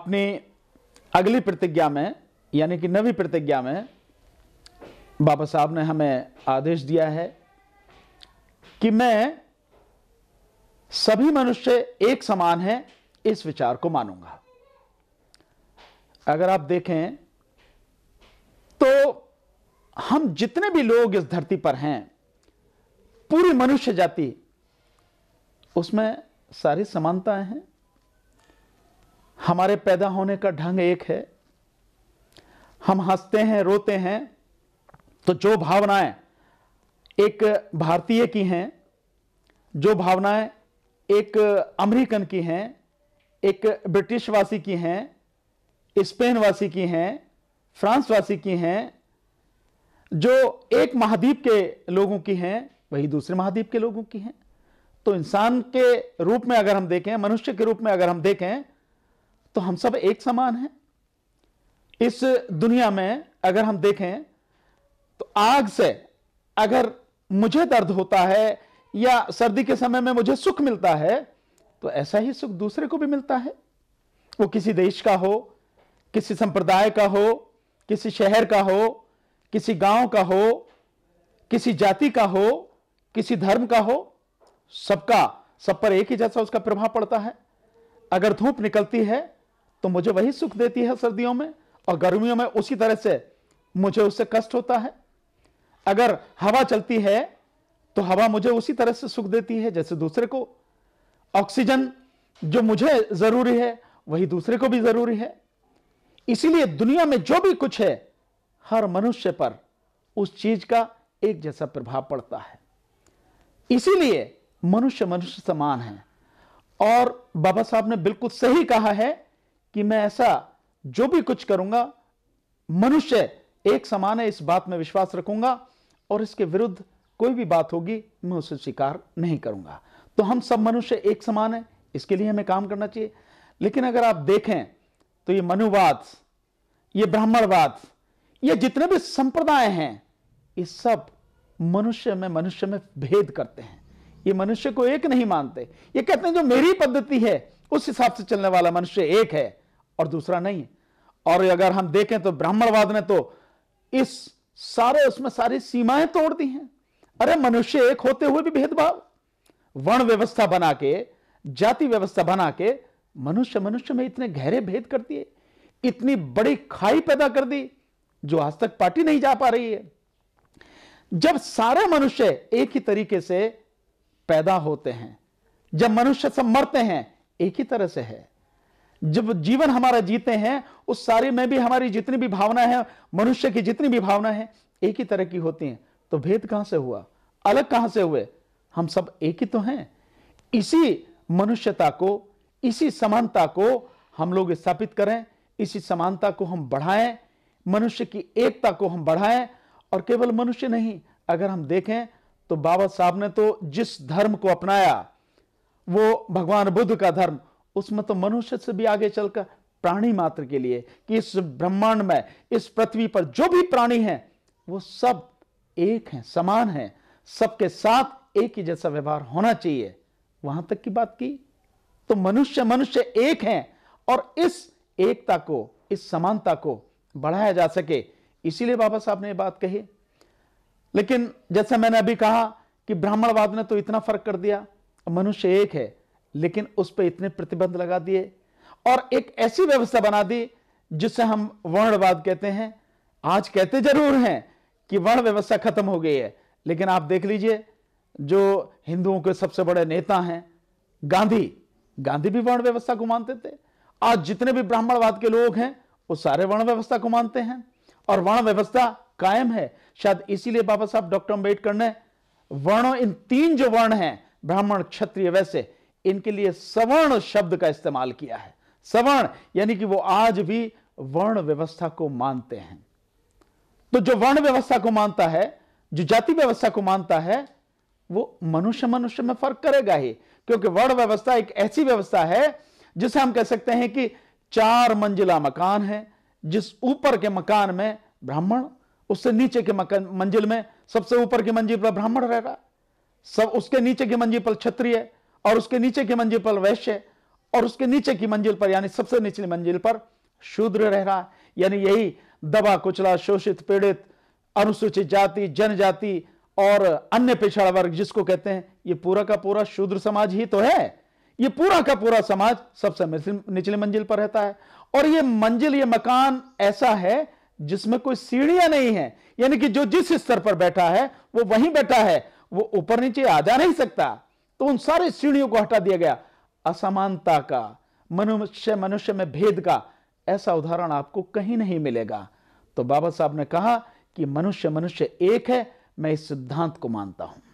अपनी अगली प्रतिज्ञा में यानी कि नवी प्रतिज्ञा में बाबा साहब ने हमें आदेश दिया है कि मैं सभी मनुष्य एक समान है इस विचार को मानूंगा अगर आप देखें तो हम जितने भी लोग इस धरती पर हैं पूरी मनुष्य जाति उसमें सारी समानताएं हैं हमारे पैदा होने का ढंग एक है हम हंसते हैं रोते हैं तो जो भावनाएं एक भारतीय की हैं जो भावनाएं एक अमेरिकन की हैं एक ब्रिटिशवासी की हैं स्पेनवासी की हैं फ्रांसवासी की हैं जो एक महाद्वीप के लोगों की हैं वही दूसरे महाद्वीप के लोगों की हैं तो इंसान के रूप में अगर हम देखें मनुष्य के रूप में अगर हम देखें तो हम सब एक समान हैं इस दुनिया में अगर हम देखें तो आग से अगर मुझे दर्द होता है या सर्दी के समय में मुझे सुख मिलता है तो ऐसा ही सुख दूसरे को भी मिलता है वो किसी देश का हो किसी संप्रदाय का हो किसी शहर का हो किसी गांव का हो किसी जाति का हो किसी धर्म का हो सबका सब पर एक ही जैसा उसका प्रभाव पड़ता है अगर धूप निकलती है तो मुझे वही सुख देती है सर्दियों में और गर्मियों में उसी तरह से मुझे उससे कष्ट होता है अगर हवा चलती है तो हवा मुझे उसी तरह से सुख देती है जैसे दूसरे को ऑक्सीजन जो मुझे जरूरी है वही दूसरे को भी जरूरी है इसीलिए दुनिया में जो भी कुछ है हर मनुष्य पर उस चीज का एक जैसा प्रभाव पड़ता है इसीलिए मनुष्य मनुष्य समान है और बाबा साहब ने बिल्कुल सही कहा है कि मैं ऐसा जो भी कुछ करूंगा मनुष्य एक समान है इस बात में विश्वास रखूंगा और इसके विरुद्ध कोई भी बात होगी मैं उसे स्वीकार नहीं करूंगा तो हम सब मनुष्य एक समान है इसके लिए हमें काम करना चाहिए लेकिन अगर आप देखें तो ये मनुवाद ये ब्राह्मणवाद ये जितने भी संप्रदाय हैं ये सब मनुष्य में मनुष्य में भेद करते हैं ये मनुष्य को एक नहीं मानते ये कहते हैं जो मेरी पद्धति है उस हिसाब से चलने वाला मनुष्य एक है और दूसरा नहीं है और अगर हम देखें तो ब्राह्मणवाद ने तो इस सारे उसमें सारी सीमाएं तोड़ दी हैं अरे मनुष्य एक होते हुए भी भेदभाव वर्ण व्यवस्था बना के जाति व्यवस्था बना के मनुष्य मनुष्य में इतने गहरे भेद कर दिए इतनी बड़ी खाई पैदा कर दी जो आज तक पार्टी नहीं जा पा रही है जब सारे मनुष्य एक ही तरीके से पैदा होते हैं जब मनुष्य सब मरते हैं एक ही तरह से है जब जीवन हमारा जीते हैं उस सारे में भी हमारी जितनी भी भावना है मनुष्य की जितनी भी भावना है एक ही तरह की होती हैं तो भेद कहां से हुआ अलग कहां से हुए हम सब एक ही तो हैं इसी मनुष्यता को इसी समानता को हम लोग स्थापित करें इसी समानता को हम बढ़ाएं मनुष्य की एकता को हम बढ़ाएं और केवल मनुष्य नहीं अगर हम देखें तो बाबा साहब ने तो जिस धर्म को अपनाया वो भगवान बुद्ध का धर्म उसमें तो मनुष्य से भी आगे चलकर प्राणी मात्र के लिए कि इस ब्रह्मांड में इस पृथ्वी पर जो भी प्राणी हैं वो सब एक हैं समान हैं सबके साथ एक ही जैसा व्यवहार होना चाहिए वहां तक की बात की तो मनुष्य मनुष्य एक हैं और इस एकता को इस समानता को बढ़ाया जा सके इसीलिए बाबा साहब ने यह बात कही लेकिन जैसा मैंने अभी कहा कि ब्राह्मणवाद ने तो इतना फर्क कर दिया मनुष्य एक है लेकिन उस पर इतने प्रतिबंध लगा दिए और एक ऐसी व्यवस्था बना दी जिसे हम वर्णवाद कहते हैं आज कहते जरूर हैं कि वर्ण व्यवस्था खत्म हो गई है लेकिन आप देख लीजिए जो हिंदुओं के सबसे बड़े नेता हैं गांधी गांधी भी वर्ण व्यवस्था को मानते थे आज जितने भी ब्राह्मणवाद के लोग हैं वो सारे वर्ण व्यवस्था को मानते हैं और वर्ण व्यवस्था कायम है शायद इसीलिए बाबा साहब डॉक्टर अंबेडकर ने वर्णों इन तीन जो वर्ण हैं ब्राह्मण क्षत्रिय वैसे इनके लिए सवर्ण शब्द का इस्तेमाल किया है सवर्ण यानी कि वो आज भी वर्ण व्यवस्था को मानते हैं तो जो वर्ण व्यवस्था को मानता है जो जाति व्यवस्था को मानता है वो मनुष्य मनुष्य में फर्क करेगा ही क्योंकि वर्ण व्यवस्था एक ऐसी व्यवस्था है जिसे हम कह सकते हैं कि चार मंजिला मकान है जिस ऊपर के मकान में ब्राह्मण उससे नीचे के मकान मंजिल में सबसे ऊपर की मंजिल पर ब्राह्मण रहेगा सब उसके नीचे की मंजिल पर क्षत्रिय और उसके नीचे की मंजिल पर वैश्य और उसके नीचे की मंजिल पर यानी सबसे निचली मंजिल पर शूद्र रह रहा है यानी यही दबा कुचला शोषित पीड़ित अनुसूचित जाति जनजाति और अन्य पिछड़ा वर्ग जिसको कहते हैं ये पूरा का पूरा शूद्र समाज ही तो है ये पूरा का पूरा समाज सबसे निचली मंजिल पर रहता है और ये मंजिल ये मकान ऐसा है जिसमें कोई सीढ़ियां नहीं है यानी कि जो जिस स्तर पर बैठा है वो वहीं बैठा है वो ऊपर नीचे आ जा नहीं सकता तो उन सारे सीढ़ियों को हटा दिया गया असमानता का मनुष्य मनुष्य में भेद का ऐसा उदाहरण आपको कहीं नहीं मिलेगा तो बाबा साहब ने कहा कि मनुष्य मनुष्य एक है मैं इस सिद्धांत को मानता हूं